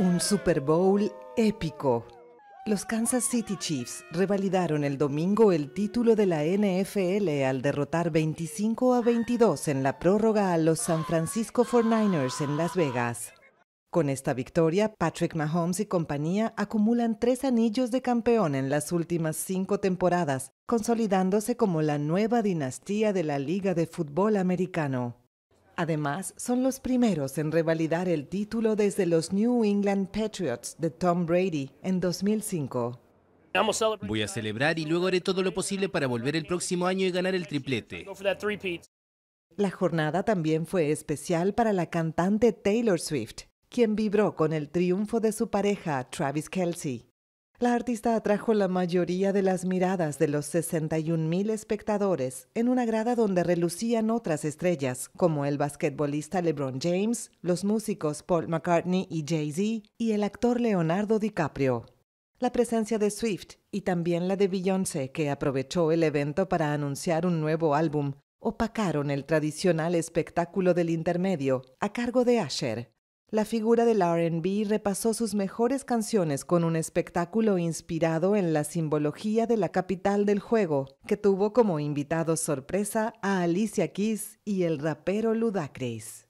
Un Super Bowl épico. Los Kansas City Chiefs revalidaron el domingo el título de la NFL al derrotar 25 a 22 en la prórroga a los San Francisco 49ers en Las Vegas. Con esta victoria, Patrick Mahomes y compañía acumulan tres anillos de campeón en las últimas cinco temporadas, consolidándose como la nueva dinastía de la Liga de Fútbol Americano. Además, son los primeros en revalidar el título desde los New England Patriots de Tom Brady en 2005. Voy a celebrar y luego haré todo lo posible para volver el próximo año y ganar el triplete. La jornada también fue especial para la cantante Taylor Swift, quien vibró con el triunfo de su pareja Travis Kelsey. La artista atrajo la mayoría de las miradas de los 61.000 espectadores en una grada donde relucían otras estrellas, como el basquetbolista LeBron James, los músicos Paul McCartney y Jay-Z y el actor Leonardo DiCaprio. La presencia de Swift y también la de Beyoncé, que aprovechó el evento para anunciar un nuevo álbum, opacaron el tradicional espectáculo del intermedio a cargo de Asher, la figura del RB repasó sus mejores canciones con un espectáculo inspirado en la simbología de la capital del juego, que tuvo como invitados sorpresa a Alicia Keys y el rapero Ludacris.